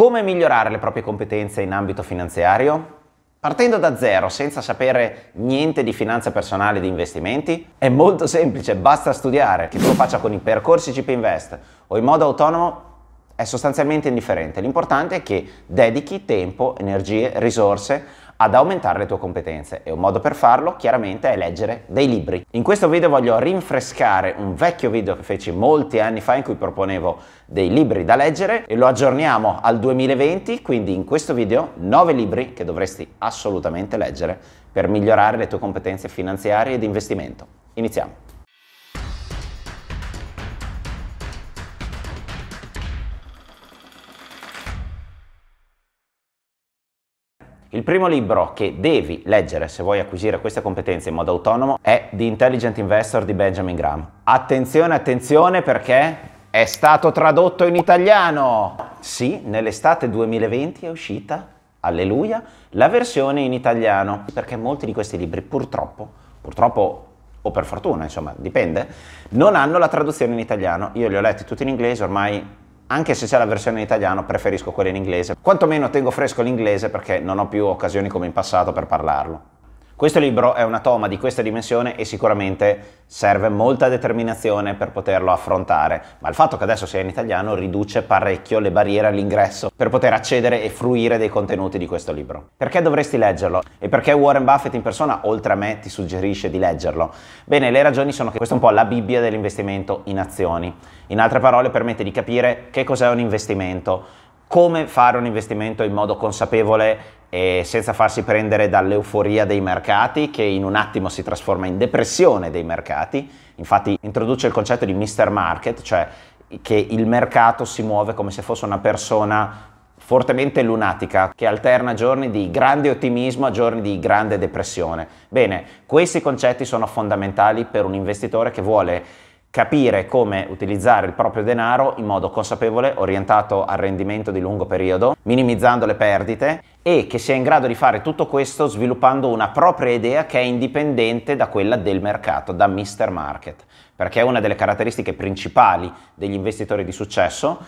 Come migliorare le proprie competenze in ambito finanziario? Partendo da zero, senza sapere niente di finanza personale e di investimenti? È molto semplice, basta studiare. Che tu lo faccia con i percorsi GP Invest o in modo autonomo è sostanzialmente indifferente. L'importante è che dedichi tempo, energie, risorse ad aumentare le tue competenze e un modo per farlo chiaramente è leggere dei libri. In questo video voglio rinfrescare un vecchio video che feci molti anni fa in cui proponevo dei libri da leggere e lo aggiorniamo al 2020, quindi in questo video 9 libri che dovresti assolutamente leggere per migliorare le tue competenze finanziarie ed investimento. Iniziamo! Il primo libro che devi leggere se vuoi acquisire queste competenze in modo autonomo è The Intelligent Investor di Benjamin Graham. Attenzione, attenzione perché è stato tradotto in italiano. Sì, nell'estate 2020 è uscita, alleluia, la versione in italiano, perché molti di questi libri purtroppo, purtroppo o per fortuna, insomma, dipende, non hanno la traduzione in italiano. Io li ho letti tutti in inglese ormai anche se c'è la versione in italiano preferisco quella in inglese. Quantomeno tengo fresco l'inglese perché non ho più occasioni come in passato per parlarlo. Questo libro è una toma di questa dimensione e sicuramente serve molta determinazione per poterlo affrontare, ma il fatto che adesso sia in italiano riduce parecchio le barriere all'ingresso per poter accedere e fruire dei contenuti di questo libro. Perché dovresti leggerlo? E perché Warren Buffett in persona, oltre a me, ti suggerisce di leggerlo? Bene, le ragioni sono che questa è un po' la Bibbia dell'investimento in azioni. In altre parole, permette di capire che cos'è un investimento, come fare un investimento in modo consapevole e senza farsi prendere dall'euforia dei mercati che in un attimo si trasforma in depressione dei mercati. Infatti introduce il concetto di Mr. Market, cioè che il mercato si muove come se fosse una persona fortemente lunatica che alterna giorni di grande ottimismo a giorni di grande depressione. Bene, questi concetti sono fondamentali per un investitore che vuole capire come utilizzare il proprio denaro in modo consapevole, orientato al rendimento di lungo periodo, minimizzando le perdite e che sia in grado di fare tutto questo sviluppando una propria idea che è indipendente da quella del mercato, da Mr. Market, perché è una delle caratteristiche principali degli investitori di successo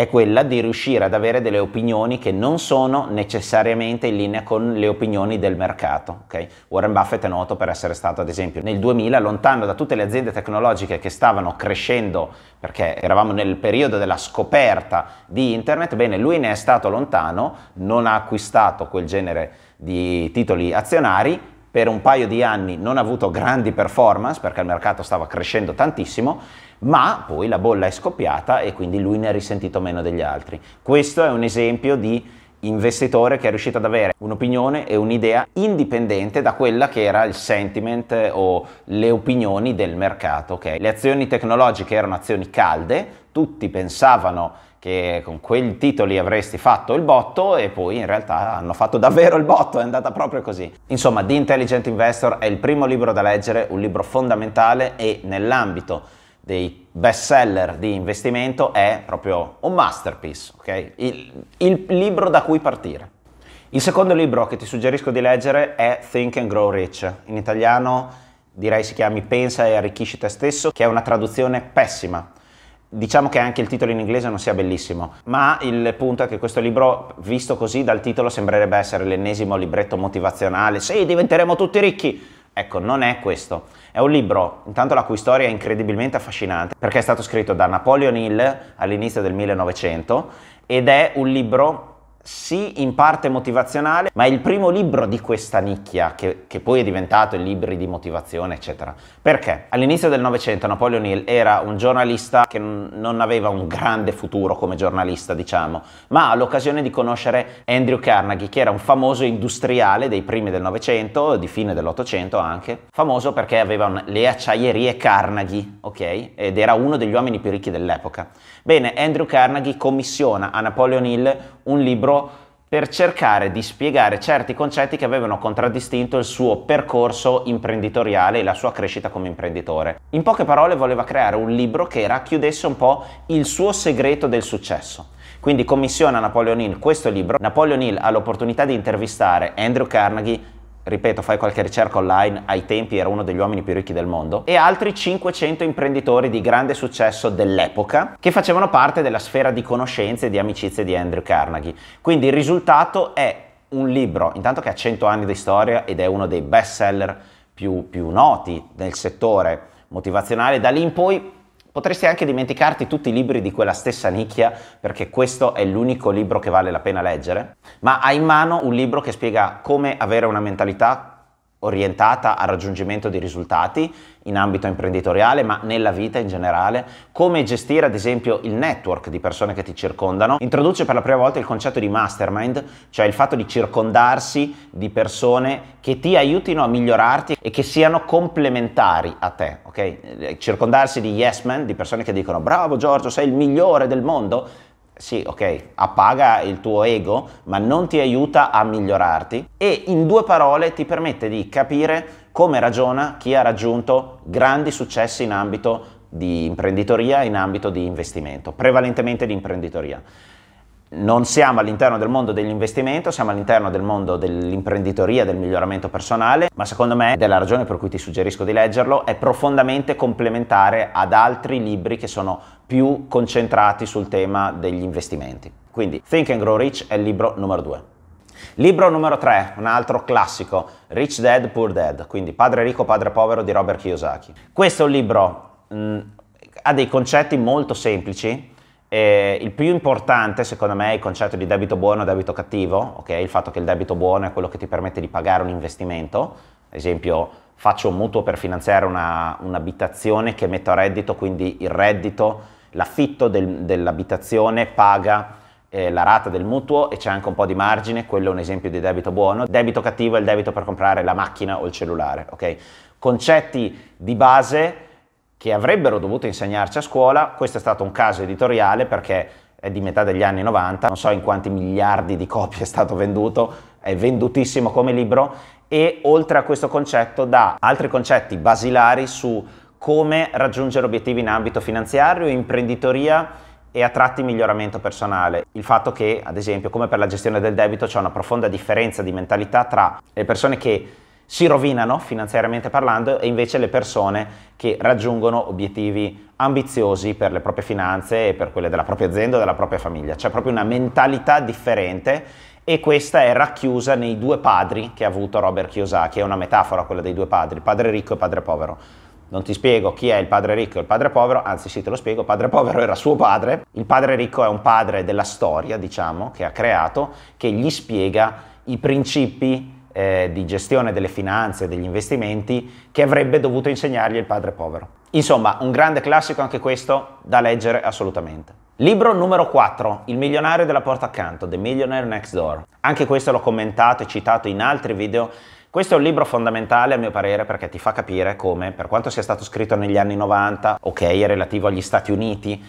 è quella di riuscire ad avere delle opinioni che non sono necessariamente in linea con le opinioni del mercato. Okay? Warren Buffett è noto per essere stato, ad esempio, nel 2000 lontano da tutte le aziende tecnologiche che stavano crescendo perché eravamo nel periodo della scoperta di internet, bene, lui ne è stato lontano, non ha acquistato quel genere di titoli azionari per un paio di anni non ha avuto grandi performance perché il mercato stava crescendo tantissimo, ma poi la bolla è scoppiata e quindi lui ne ha risentito meno degli altri. Questo è un esempio di investitore che è riuscito ad avere un'opinione e un'idea indipendente da quella che era il sentiment eh, o le opinioni del mercato. Okay? Le azioni tecnologiche erano azioni calde, tutti pensavano che con quei titoli avresti fatto il botto e poi in realtà hanno fatto davvero il botto, è andata proprio così. Insomma, The Intelligent Investor è il primo libro da leggere, un libro fondamentale e nell'ambito dei best seller di investimento è proprio un masterpiece, ok? Il, il libro da cui partire. Il secondo libro che ti suggerisco di leggere è Think and Grow Rich, in italiano direi si chiami Pensa e arricchisci te stesso, che è una traduzione pessima Diciamo che anche il titolo in inglese non sia bellissimo, ma il punto è che questo libro, visto così dal titolo, sembrerebbe essere l'ennesimo libretto motivazionale. Sì, diventeremo tutti ricchi! Ecco, non è questo. È un libro, intanto la cui storia è incredibilmente affascinante, perché è stato scritto da Napoleon Hill all'inizio del 1900 ed è un libro sì in parte motivazionale, ma è il primo libro di questa nicchia che, che poi è diventato i libri di motivazione, eccetera. Perché all'inizio del Novecento Napoleon Hill era un giornalista che non aveva un grande futuro come giornalista, diciamo, ma ha l'occasione di conoscere Andrew Carnegie, che era un famoso industriale dei primi del Novecento, di fine dell'Ottocento anche, famoso perché aveva un, le acciaierie Carnegie, ok? Ed era uno degli uomini più ricchi dell'epoca. Bene, Andrew Carnegie commissiona a Napoleon Hill un libro libro per cercare di spiegare certi concetti che avevano contraddistinto il suo percorso imprenditoriale e la sua crescita come imprenditore. In poche parole voleva creare un libro che racchiudesse un po' il suo segreto del successo. Quindi commissiona a Napoleon Hill questo libro. Napoleon Hill ha l'opportunità di intervistare Andrew Carnegie, ripeto, fai qualche ricerca online, ai tempi era uno degli uomini più ricchi del mondo, e altri 500 imprenditori di grande successo dell'epoca che facevano parte della sfera di conoscenze e di amicizie di Andrew Carnegie. Quindi il risultato è un libro, intanto che ha 100 anni di storia ed è uno dei best seller più, più noti nel settore motivazionale, da lì in poi Potresti anche dimenticarti tutti i libri di quella stessa nicchia perché questo è l'unico libro che vale la pena leggere, ma hai in mano un libro che spiega come avere una mentalità orientata al raggiungimento di risultati in ambito imprenditoriale, ma nella vita in generale, come gestire ad esempio il network di persone che ti circondano, introduce per la prima volta il concetto di mastermind, cioè il fatto di circondarsi di persone che ti aiutino a migliorarti e che siano complementari a te, ok? Circondarsi di yes men, di persone che dicono "Bravo Giorgio, sei il migliore del mondo", sì, ok, appaga il tuo ego, ma non ti aiuta a migliorarti e in due parole ti permette di capire come ragiona chi ha raggiunto grandi successi in ambito di imprenditoria, in ambito di investimento, prevalentemente di imprenditoria non siamo all'interno del mondo dell'investimento, siamo all'interno del mondo dell'imprenditoria, del miglioramento personale, ma secondo me, ed è la ragione per cui ti suggerisco di leggerlo, è profondamente complementare ad altri libri che sono più concentrati sul tema degli investimenti. Quindi Think and Grow Rich è il libro numero due. Libro numero 3, un altro classico, Rich Dad Poor Dad, quindi Padre ricco, padre povero di Robert Kiyosaki. Questo libro mh, mm, ha dei concetti molto semplici, eh, il più importante secondo me è il concetto di debito buono e debito cattivo, okay? il fatto che il debito buono è quello che ti permette di pagare un investimento, ad esempio faccio un mutuo per finanziare una, un'abitazione che metto a reddito, quindi il reddito, l'affitto del, dell'abitazione paga eh, la rata del mutuo e c'è anche un po' di margine, quello è un esempio di debito buono. Debito cattivo è il debito per comprare la macchina o il cellulare, okay? Concetti di base che avrebbero dovuto insegnarci a scuola, questo è stato un caso editoriale perché è di metà degli anni 90, non so in quanti miliardi di copie è stato venduto, è vendutissimo come libro e oltre a questo concetto dà altri concetti basilari su come raggiungere obiettivi in ambito finanziario, imprenditoria e a tratti miglioramento personale. Il fatto che, ad esempio, come per la gestione del debito, c'è una profonda differenza di mentalità tra le persone che si rovinano finanziariamente parlando e invece le persone che raggiungono obiettivi ambiziosi per le proprie finanze e per quelle della propria azienda o della propria famiglia. C'è proprio una mentalità differente e questa è racchiusa nei due padri che ha avuto Robert Kiyosaki, è una metafora quella dei due padri, padre ricco e padre povero. Non ti spiego chi è il padre ricco e il padre povero, anzi sì te lo spiego, il padre povero era suo padre, il padre ricco è un padre della storia, diciamo, che ha creato, che gli spiega i principi eh, di gestione delle finanze e degli investimenti che avrebbe dovuto insegnargli il padre povero. Insomma, un grande classico anche questo da leggere assolutamente. Libro numero 4, Il milionario della porta accanto, The Millionaire Next Door. Anche questo l'ho commentato e citato in altri video. Questo è un libro fondamentale a mio parere perché ti fa capire come, per quanto sia stato scritto negli anni 90, ok, è relativo agli Stati Uniti,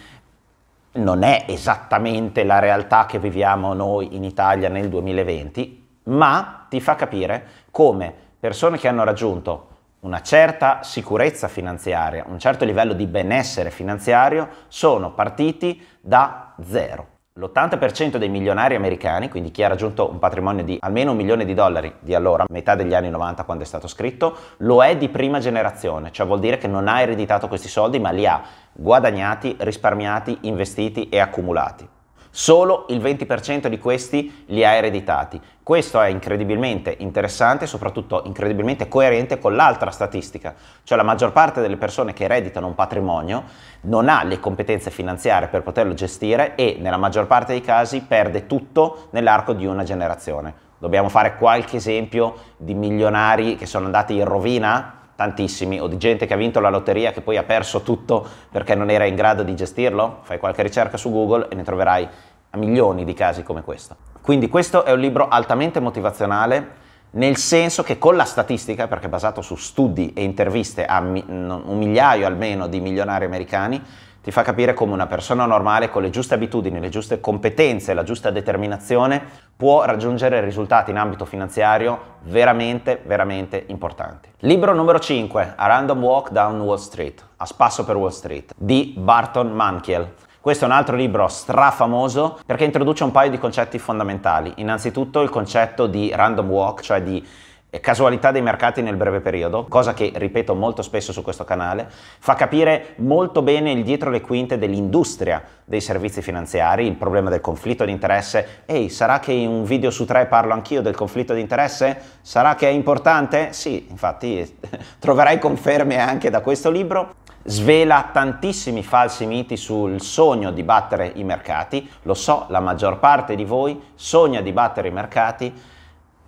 non è esattamente la realtà che viviamo noi in Italia nel 2020, ma ti fa capire come persone che hanno raggiunto una certa sicurezza finanziaria, un certo livello di benessere finanziario, sono partiti da zero. L'80% dei milionari americani, quindi chi ha raggiunto un patrimonio di almeno un milione di dollari di allora, metà degli anni 90 quando è stato scritto, lo è di prima generazione, cioè vuol dire che non ha ereditato questi soldi ma li ha guadagnati, risparmiati, investiti e accumulati. Solo il 20% di questi li ha ereditati. Questo è incredibilmente interessante e soprattutto incredibilmente coerente con l'altra statistica, cioè la maggior parte delle persone che ereditano un patrimonio non ha le competenze finanziarie per poterlo gestire e nella maggior parte dei casi perde tutto nell'arco di una generazione. Dobbiamo fare qualche esempio di milionari che sono andati in rovina? tantissimi, o di gente che ha vinto la lotteria che poi ha perso tutto perché non era in grado di gestirlo? Fai qualche ricerca su Google e ne troverai milioni di casi come questo. Quindi questo è un libro altamente motivazionale nel senso che con la statistica, perché è basato su studi e interviste a un migliaio almeno di milionari americani, ti fa capire come una persona normale con le giuste abitudini, le giuste competenze, la giusta determinazione può raggiungere risultati in ambito finanziario veramente, veramente importanti. Libro numero 5, A Random Walk Down Wall Street, A Spasso per Wall Street, di Barton Mankiel. Questo è un altro libro strafamoso perché introduce un paio di concetti fondamentali. Innanzitutto il concetto di random walk, cioè di casualità dei mercati nel breve periodo, cosa che ripeto molto spesso su questo canale, fa capire molto bene il dietro le quinte dell'industria dei servizi finanziari, il problema del conflitto di interesse. Ehi, sarà che in un video su tre parlo anch'io del conflitto di interesse? Sarà che è importante? Sì, infatti troverai conferme anche da questo libro svela tantissimi falsi miti sul sogno di battere i mercati. Lo so, la maggior parte di voi sogna di battere i mercati,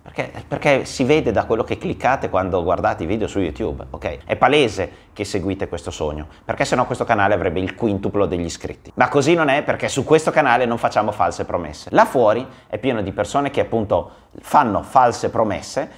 perché, perché, si vede da quello che cliccate quando guardate i video su YouTube, ok? È palese che seguite questo sogno, perché sennò questo canale avrebbe il quintuplo degli iscritti. Ma così non è perché su questo canale non facciamo false promesse. Là fuori è pieno di persone che appunto fanno false promesse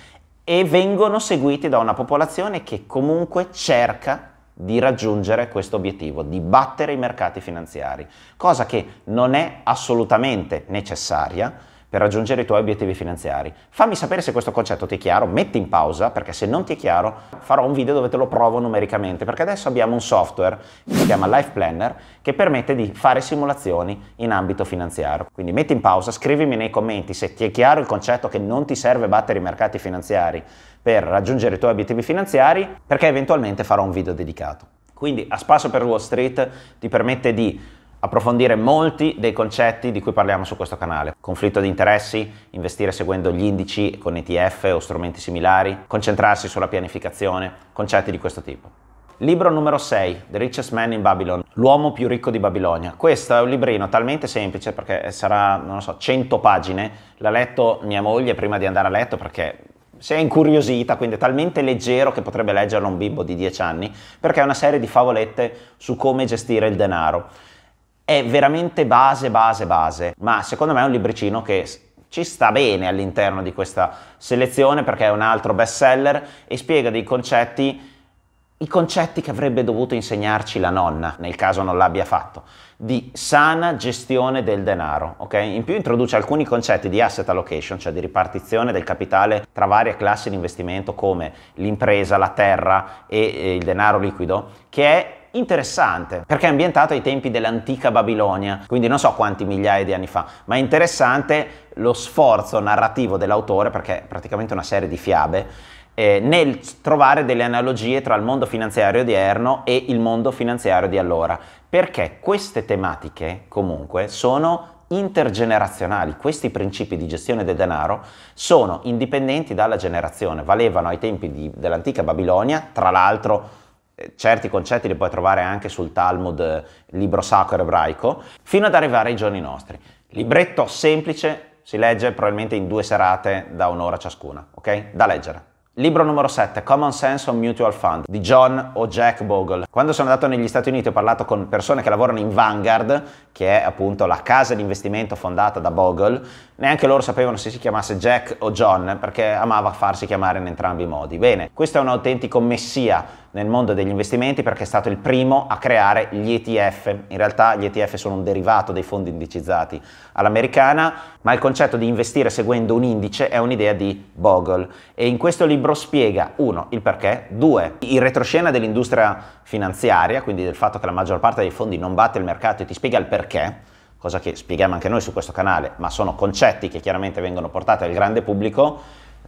e vengono seguiti da una popolazione che comunque cerca di raggiungere questo obiettivo, di battere i mercati finanziari, cosa che non è assolutamente necessaria per raggiungere i tuoi obiettivi finanziari. Fammi sapere se questo concetto ti è chiaro, metti in pausa perché se non ti è chiaro farò un video dove te lo provo numericamente perché adesso abbiamo un software che si chiama Life Planner che permette di fare simulazioni in ambito finanziario. Quindi metti in pausa, scrivimi nei commenti se ti è chiaro il concetto che non ti serve battere i mercati finanziari per raggiungere i tuoi obiettivi finanziari perché eventualmente farò un video dedicato. Quindi a spasso per Wall Street ti permette di approfondire molti dei concetti di cui parliamo su questo canale. Conflitto di interessi, investire seguendo gli indici con ETF o strumenti similari, concentrarsi sulla pianificazione, concetti di questo tipo. Libro numero 6, The Richest Man in Babylon, L'uomo più ricco di Babilonia. Questo è un librino talmente semplice perché sarà, non lo so, 100 pagine. L'ha letto mia moglie prima di andare a letto perché si è incuriosita, quindi è talmente leggero che potrebbe leggerlo un bimbo di 10 anni, perché è una serie di favolette su come gestire il denaro è veramente base, base, base, ma secondo me è un libricino che ci sta bene all'interno di questa selezione perché è un altro best seller e spiega dei concetti i concetti che avrebbe dovuto insegnarci la nonna, nel caso non l'abbia fatto, di sana gestione del denaro, ok? In più introduce alcuni concetti di asset allocation, cioè di ripartizione del capitale tra varie classi di investimento come l'impresa, la terra e eh, il denaro liquido, che è interessante perché è ambientato ai tempi dell'antica Babilonia, quindi non so quanti migliaia di anni fa, ma è interessante lo sforzo narrativo dell'autore perché è praticamente una serie di fiabe eh, nel trovare delle analogie tra il mondo finanziario odierno e il mondo finanziario di allora, perché queste tematiche comunque sono intergenerazionali, questi principi di gestione del denaro sono indipendenti dalla generazione, valevano ai tempi di, dell'antica Babilonia, tra l'altro eh, certi concetti li puoi trovare anche sul Talmud, eh, libro sacro ebraico, fino ad arrivare ai giorni nostri. Libretto semplice, si legge probabilmente in due serate da un'ora ciascuna, ok? Da leggere. Libro numero 7, Common Sense on Mutual Fund, di John o Jack Bogle. Quando sono andato negli Stati Uniti ho parlato con persone che lavorano in Vanguard, che è appunto la casa di investimento fondata da Bogle, neanche loro sapevano se si chiamasse Jack o John, perché amava farsi chiamare in entrambi i modi. Bene, questo è un autentico messia nel mondo degli investimenti perché è stato il primo a creare gli ETF. In realtà gli ETF sono un derivato dei fondi indicizzati all'americana, ma il concetto di investire seguendo un indice è un'idea di Bogle e in questo libro spiega uno il perché, due il retroscena dell'industria finanziaria, quindi del fatto che la maggior parte dei fondi non batte il mercato e ti spiega il perché cosa che spieghiamo anche noi su questo canale, ma sono concetti che chiaramente vengono portati al grande pubblico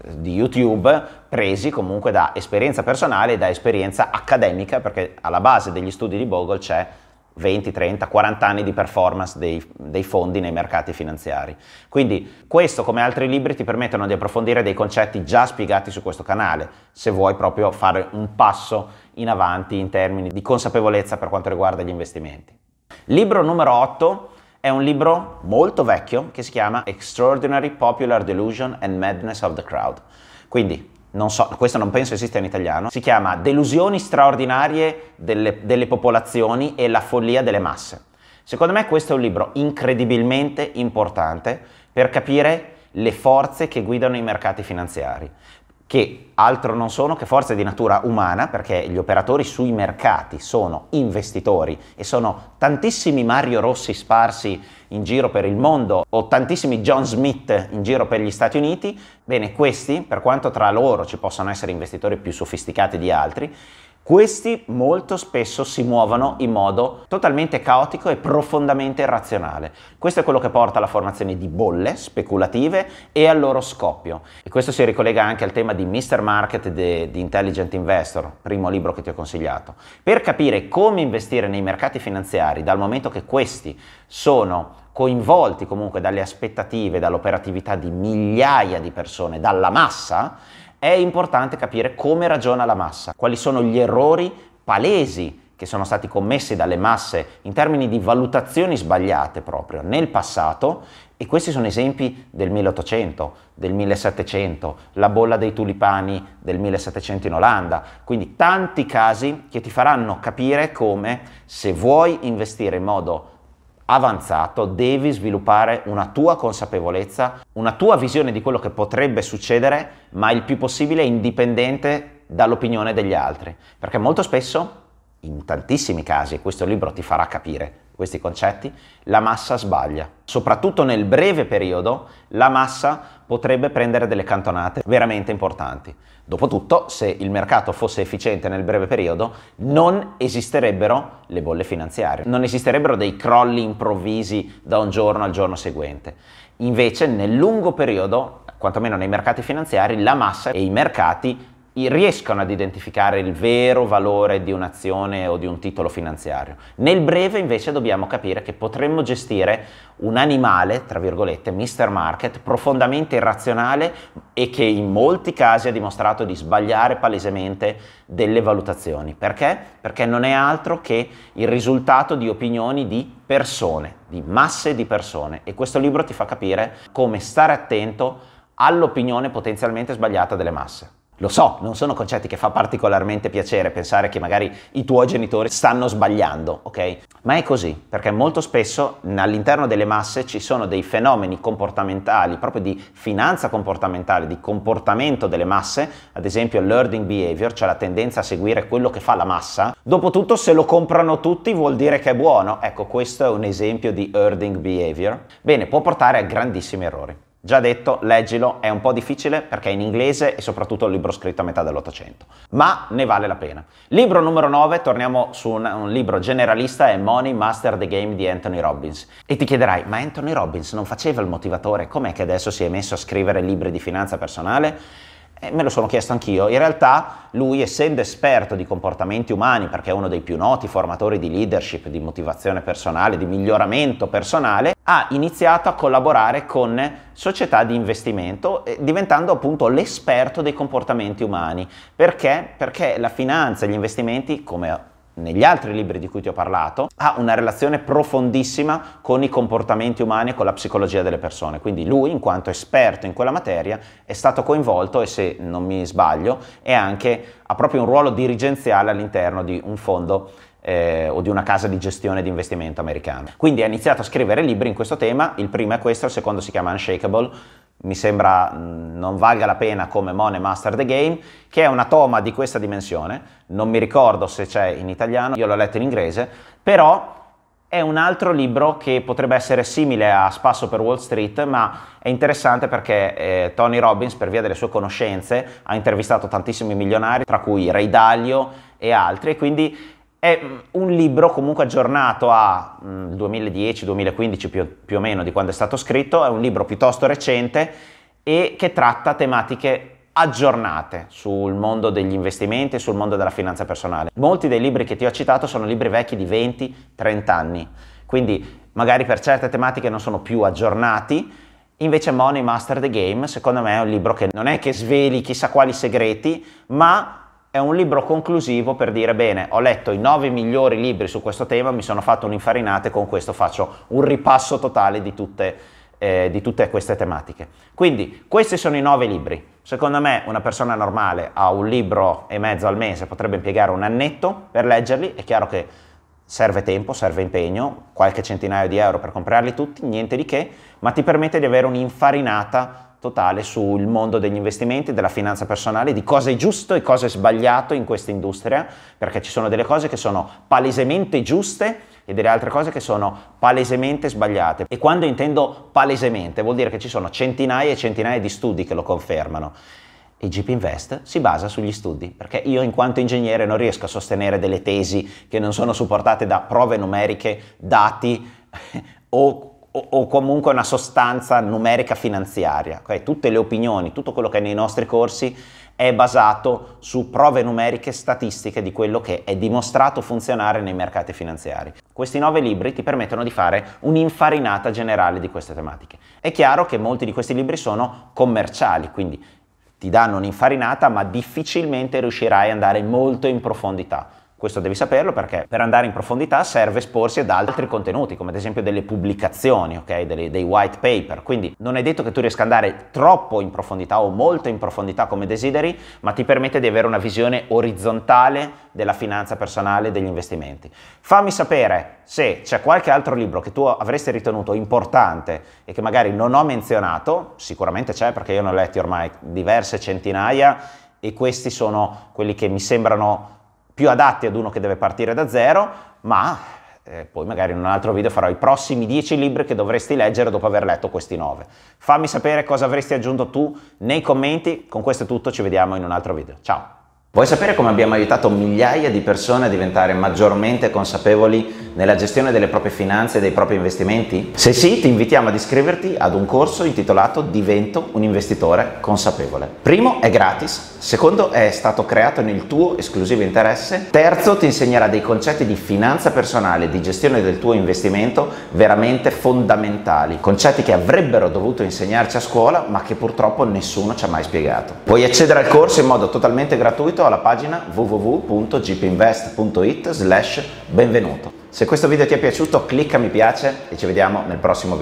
di YouTube presi comunque da esperienza personale e da esperienza accademica, perché alla base degli studi di Bogle c'è 20, 30, 40 anni di performance dei, dei, fondi nei mercati finanziari. Quindi questo come altri libri ti permettono di approfondire dei concetti già spiegati su questo canale, se vuoi proprio fare un passo in avanti in termini di consapevolezza per quanto riguarda gli investimenti. Libro numero 8 è un libro molto vecchio che si chiama Extraordinary Popular Delusion and Madness of the Crowd. Quindi, non so, questo non penso esista in italiano, si chiama Delusioni straordinarie delle, delle popolazioni e la follia delle masse. Secondo me questo è un libro incredibilmente importante per capire le forze che guidano i mercati finanziari, che altro non sono che forze di natura umana, perché gli operatori sui mercati sono investitori e sono tantissimi Mario Rossi sparsi in giro per il mondo o tantissimi John Smith in giro per gli Stati Uniti, bene, questi, per quanto tra loro ci possano essere investitori più sofisticati di altri, questi molto spesso si muovono in modo totalmente caotico e profondamente irrazionale. Questo è quello che porta alla formazione di bolle speculative e al loro scoppio. E questo si ricollega anche al tema di Mr. Market di Intelligent Investor, primo libro che ti ho consigliato. Per capire come investire nei mercati finanziari dal momento che questi sono coinvolti comunque dalle aspettative, dall'operatività di migliaia di persone, dalla massa, è importante capire come ragiona la massa, quali sono gli errori palesi che sono stati commessi dalle masse in termini di valutazioni sbagliate proprio nel passato e questi sono esempi del 1800, del 1700, la bolla dei tulipani del 1700 in Olanda, quindi tanti casi che ti faranno capire come se vuoi investire in modo avanzato devi sviluppare una tua consapevolezza, una tua visione di quello che potrebbe succedere, ma il più possibile indipendente dall'opinione degli altri. Perché molto spesso, in tantissimi casi, questo libro ti farà capire questi concetti, la massa sbaglia. Soprattutto nel breve periodo la massa potrebbe prendere delle cantonate veramente importanti. Dopotutto, se il mercato fosse efficiente nel breve periodo, non esisterebbero le bolle finanziarie, non esisterebbero dei crolli improvvisi da un giorno al giorno seguente. Invece, nel lungo periodo, quantomeno nei mercati finanziari, la massa e i mercati riescono ad identificare il vero valore di un'azione o di un titolo finanziario. Nel breve invece dobbiamo capire che potremmo gestire un animale, tra virgolette, Mr. Market, profondamente irrazionale e che in molti casi ha dimostrato di sbagliare palesemente delle valutazioni. Perché? Perché non è altro che il risultato di opinioni di persone, di masse di persone. E questo libro ti fa capire come stare attento all'opinione potenzialmente sbagliata delle masse. Lo so, non sono concetti che fa particolarmente piacere pensare che magari i tuoi genitori stanno sbagliando, ok? Ma è così, perché molto spesso all'interno delle masse ci sono dei fenomeni comportamentali, proprio di finanza comportamentale, di comportamento delle masse, ad esempio l'herding behavior, cioè la tendenza a seguire quello che fa la massa. Dopotutto se lo comprano tutti vuol dire che è buono. Ecco, questo è un esempio di earning behavior. Bene, può portare a grandissimi errori. Già detto, leggilo, è un po' difficile perché è in inglese e soprattutto il libro scritto a metà dell'Ottocento, ma ne vale la pena. Libro numero 9, torniamo su un, un libro generalista, è Money Master the Game di Anthony Robbins. E ti chiederai, ma Anthony Robbins non faceva il motivatore, com'è che adesso si è messo a scrivere libri di finanza personale? E eh, me lo sono chiesto anch'io. In realtà lui, essendo esperto di comportamenti umani, perché è uno dei più noti formatori di leadership, di motivazione personale, di miglioramento personale, ha iniziato a collaborare con società di investimento, eh, diventando appunto l'esperto dei comportamenti umani. Perché? Perché la finanza e gli investimenti, come negli altri libri di cui ti ho parlato, ha una relazione profondissima con i comportamenti umani e con la psicologia delle persone. Quindi lui, in quanto esperto in quella materia, è stato coinvolto e se non mi sbaglio, è anche, ha proprio un ruolo dirigenziale all'interno di un fondo eh, o di una casa di gestione di investimento americana. Quindi ha iniziato a scrivere libri in questo tema, il primo è questo, il secondo si chiama Unshakable, mi sembra mm, non valga la pena come Money Master the Game, che è una toma di questa dimensione, non mi ricordo se c'è in italiano, io l'ho letto in inglese, però è un altro libro che potrebbe essere simile a Spasso per Wall Street, ma è interessante perché eh, Tony Robbins, per via delle sue conoscenze, ha intervistato tantissimi milionari, tra cui Ray Dalio e altri, e quindi è mm, un libro comunque aggiornato a 2010-2015 mm, più, più o meno di quando è stato scritto, è un libro piuttosto recente e che tratta tematiche aggiornate sul mondo degli investimenti e sul mondo della finanza personale. Molti dei libri che ti ho citato sono libri vecchi di 20-30 anni, quindi magari per certe tematiche non sono più aggiornati, invece Money Master the Game secondo me è un libro che non è che sveli chissà quali segreti, ma è un libro conclusivo per dire bene, ho letto i nove migliori libri su questo tema, mi sono fatto un'infarinata e con questo faccio un ripasso totale di tutte, eh, di tutte queste tematiche. Quindi questi sono i nove libri. Secondo me una persona normale ha un libro e mezzo al mese, potrebbe impiegare un annetto per leggerli, è chiaro che serve tempo, serve impegno, qualche centinaio di euro per comprarli tutti, niente di che, ma ti permette di avere un'infarinata totale sul mondo degli investimenti, della finanza personale, di cosa è giusto e cosa è sbagliato in questa industria, perché ci sono delle cose che sono palesemente giuste e delle altre cose che sono palesemente sbagliate. E quando intendo palesemente vuol dire che ci sono centinaia e centinaia di studi che lo confermano. E GP Invest si basa sugli studi, perché io in quanto ingegnere non riesco a sostenere delle tesi che non sono supportate da prove numeriche, dati o o, comunque una sostanza numerica finanziaria. Okay? Tutte le opinioni, tutto quello che è nei nostri corsi è basato su prove numeriche statistiche di quello che è dimostrato funzionare nei mercati finanziari. Questi nove libri ti permettono di fare un'infarinata generale di queste tematiche. È chiaro che molti di questi libri sono commerciali, quindi ti danno un'infarinata, ma difficilmente riuscirai ad andare molto in profondità. Questo devi saperlo perché per andare in profondità serve esporsi ad altri contenuti, come ad esempio delle pubblicazioni, okay? dei, dei white paper. Quindi non è detto che tu riesca ad andare troppo in profondità o molto in profondità come desideri, ma ti permette di avere una visione orizzontale della finanza personale e degli investimenti. Fammi sapere se c'è qualche altro libro che tu avresti ritenuto importante e che magari non ho menzionato, sicuramente c'è perché io ne ho letti ormai diverse centinaia e questi sono quelli che mi sembrano più adatti ad uno che deve partire da zero, ma eh, poi magari in un altro video farò i prossimi 10 libri che dovresti leggere dopo aver letto questi 9. Fammi sapere cosa avresti aggiunto tu nei commenti, con questo è tutto, ci vediamo in un altro video. Ciao! Vuoi sapere come abbiamo aiutato migliaia di persone a diventare maggiormente consapevoli nella gestione delle proprie finanze e dei propri investimenti? Se sì, ti invitiamo ad iscriverti ad un corso intitolato Divento un investitore consapevole. Primo è gratis, secondo è stato creato nel tuo esclusivo interesse, terzo ti insegnerà dei concetti di finanza personale e di gestione del tuo investimento veramente fondamentali, concetti che avrebbero dovuto insegnarci a scuola ma che purtroppo nessuno ci ha mai spiegato. Puoi accedere al corso in modo totalmente gratuito subito alla pagina www.gpinvest.it slash benvenuto. Se questo video ti è piaciuto clicca mi piace e ci vediamo nel prossimo video.